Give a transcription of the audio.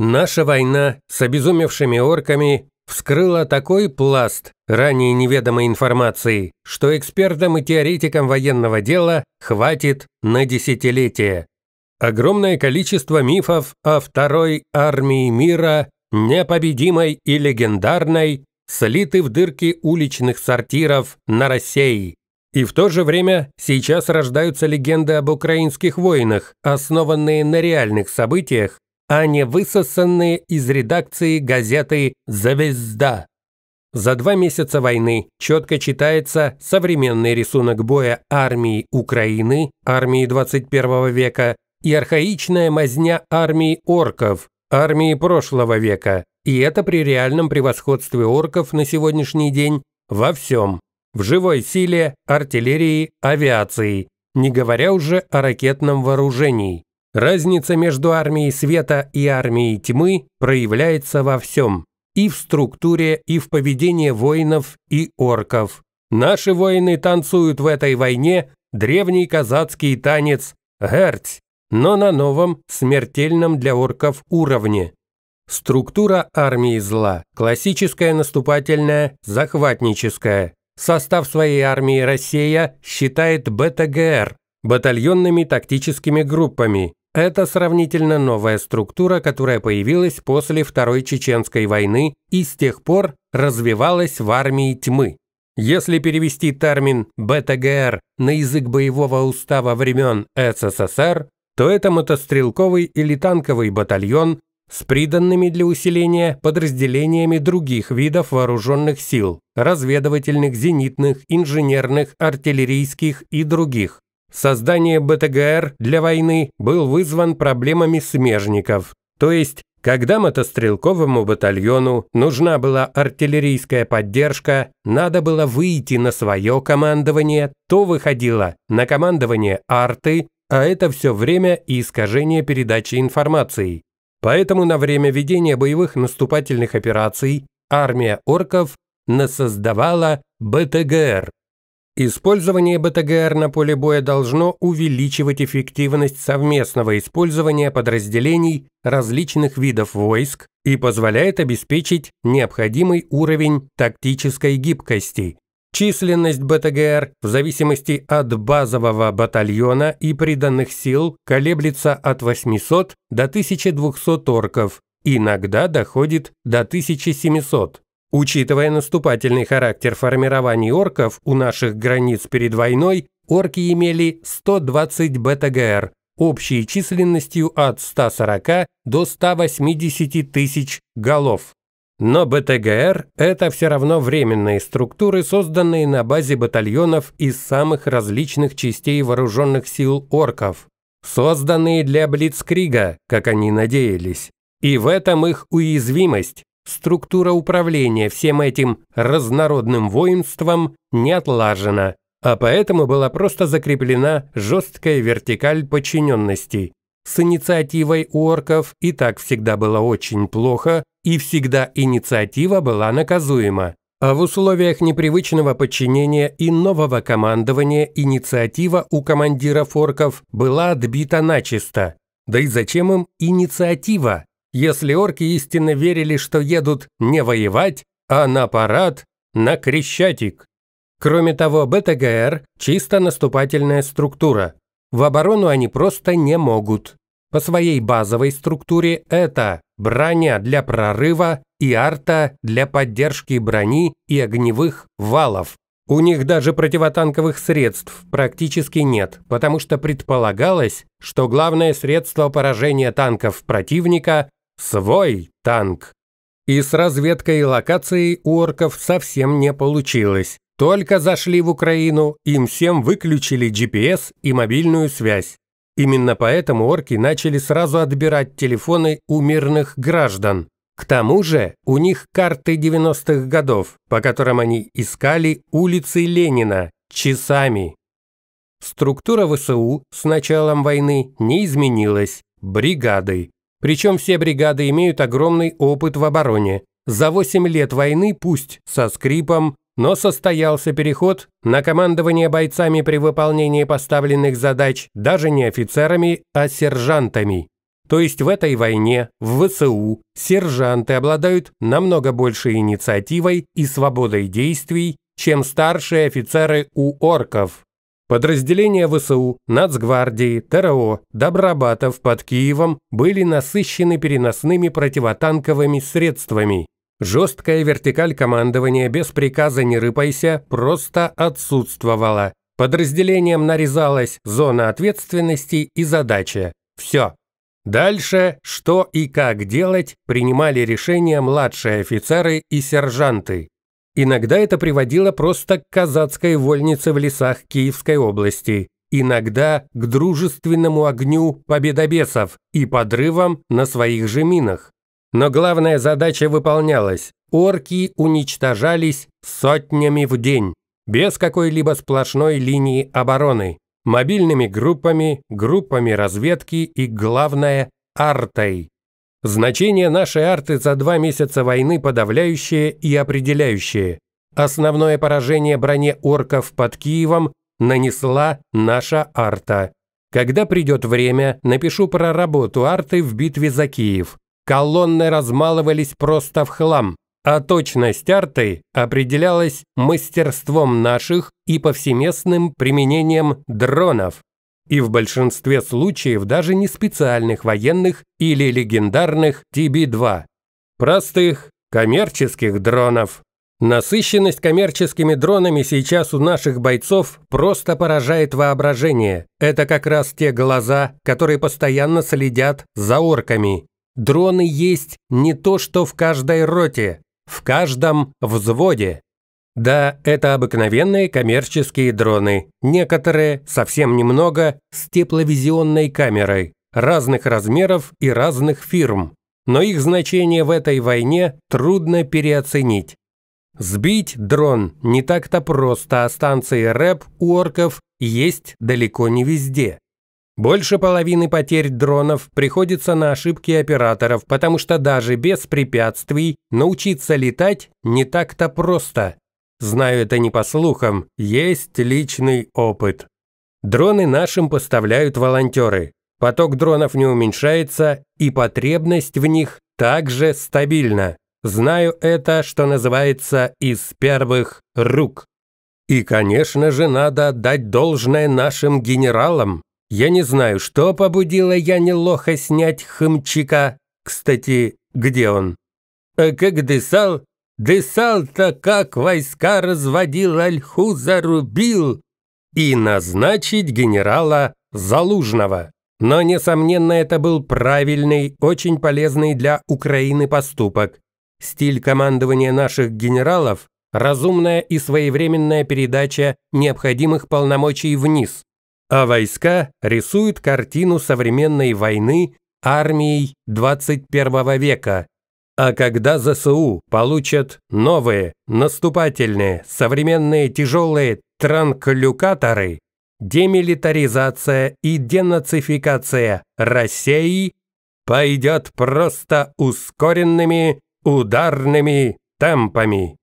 Наша война с обезумевшими орками вскрыла такой пласт ранее неведомой информации, что экспертам и теоретикам военного дела хватит на десятилетия. Огромное количество мифов о второй армии мира, непобедимой и легендарной, слиты в дырки уличных сортиров на России. И в то же время сейчас рождаются легенды об украинских войнах, основанные на реальных событиях а не высосанные из редакции газеты «Звезда». За два месяца войны четко читается современный рисунок боя армии Украины, армии 21 века, и архаичная мазня армии орков, армии прошлого века, и это при реальном превосходстве орков на сегодняшний день во всем. В живой силе, артиллерии, авиации, не говоря уже о ракетном вооружении. Разница между армией света и армией тьмы проявляется во всем – и в структуре, и в поведении воинов и орков. Наши воины танцуют в этой войне древний казацкий танец «Герц», но на новом, смертельном для орков уровне. Структура армии зла – классическая наступательная, захватническая. Состав своей армии Россия считает БТГР – батальонными тактическими группами, это сравнительно новая структура, которая появилась после Второй Чеченской войны и с тех пор развивалась в армии тьмы. Если перевести термин «БТГР» на язык боевого устава времен СССР, то это мотострелковый или танковый батальон с приданными для усиления подразделениями других видов вооруженных сил – разведывательных, зенитных, инженерных, артиллерийских и других, Создание БТГР для войны был вызван проблемами смежников, то есть когда мотострелковому батальону нужна была артиллерийская поддержка, надо было выйти на свое командование, то выходило на командование арты, а это все время и искажение передачи информации. Поэтому на время ведения боевых наступательных операций армия орков насоздавала БТГР Использование БТГР на поле боя должно увеличивать эффективность совместного использования подразделений различных видов войск и позволяет обеспечить необходимый уровень тактической гибкости. Численность БТГР в зависимости от базового батальона и приданных сил колеблется от 800 до 1200 орков, иногда доходит до 1700. Учитывая наступательный характер формирования орков у наших границ перед войной, орки имели 120 БТГР, общей численностью от 140 до 180 тысяч голов. Но БТГР – это все равно временные структуры, созданные на базе батальонов из самых различных частей вооруженных сил орков, созданные для Блицкрига, как они надеялись. И в этом их уязвимость. Структура управления всем этим разнородным воинством не отлажена, а поэтому была просто закреплена жесткая вертикаль подчиненности. С инициативой у орков и так всегда было очень плохо, и всегда инициатива была наказуема. А в условиях непривычного подчинения и нового командования инициатива у командиров орков была отбита начисто. Да и зачем им инициатива? если орки истинно верили, что едут не воевать, а на парад, на Крещатик. Кроме того, БТГР – чисто наступательная структура. В оборону они просто не могут. По своей базовой структуре это броня для прорыва и арта для поддержки брони и огневых валов. У них даже противотанковых средств практически нет, потому что предполагалось, что главное средство поражения танков противника свой танк. И с разведкой и локацией у орков совсем не получилось. Только зашли в Украину, им всем выключили GPS и мобильную связь. Именно поэтому орки начали сразу отбирать телефоны у мирных граждан. К тому же у них карты 90-х годов, по которым они искали улицы Ленина часами. Структура ВСУ с началом войны не изменилась. Бригады. Причем все бригады имеют огромный опыт в обороне. За 8 лет войны, пусть со скрипом, но состоялся переход на командование бойцами при выполнении поставленных задач даже не офицерами, а сержантами. То есть в этой войне, в ВСУ, сержанты обладают намного большей инициативой и свободой действий, чем старшие офицеры у орков. Подразделения ВСУ, Нацгвардии, ТРО, Добробатов под Киевом были насыщены переносными противотанковыми средствами. Жесткая вертикаль командования без приказа «не рыпайся» просто отсутствовала. Подразделением нарезалась зона ответственности и задача. Все. Дальше, что и как делать, принимали решения младшие офицеры и сержанты. Иногда это приводило просто к казацкой вольнице в лесах Киевской области, иногда к дружественному огню победобесов и подрывам на своих же минах. Но главная задача выполнялась. Орки уничтожались сотнями в день, без какой-либо сплошной линии обороны, мобильными группами, группами разведки и, главное, артой. Значение нашей арты за два месяца войны подавляющее и определяющее. Основное поражение броне орков под Киевом нанесла наша арта. Когда придет время, напишу про работу арты в битве за Киев. Колонны размалывались просто в хлам, а точность арты определялась мастерством наших и повсеместным применением дронов и в большинстве случаев даже не специальных военных или легендарных TB-2, простых коммерческих дронов. Насыщенность коммерческими дронами сейчас у наших бойцов просто поражает воображение. Это как раз те глаза, которые постоянно следят за орками. Дроны есть не то, что в каждой роте, в каждом взводе. Да, это обыкновенные коммерческие дроны. Некоторые, совсем немного, с тепловизионной камерой, разных размеров и разных фирм. Но их значение в этой войне трудно переоценить. Сбить дрон не так-то просто, а станции РЭП у орков есть далеко не везде. Больше половины потерь дронов приходится на ошибки операторов, потому что даже без препятствий научиться летать не так-то просто знаю это не по слухам, есть личный опыт. Дроны нашим поставляют волонтеры. Поток дронов не уменьшается, и потребность в них также стабильна. Знаю это, что называется, из первых рук. И, конечно же, надо отдать должное нашим генералам. Я не знаю, что побудило Яни Лоха снять хомчика. Кстати, где он? Э, «Как десал, Десалта, как войска разводил, ольху зарубил, и назначить генерала Залужного. Но, несомненно, это был правильный, очень полезный для Украины поступок. Стиль командования наших генералов – разумная и своевременная передача необходимых полномочий вниз, а войска рисуют картину современной войны армией 21 века – а когда ЗСУ получат новые, наступательные, современные тяжелые транклюкаторы, демилитаризация и денацификация России пойдет просто ускоренными ударными темпами.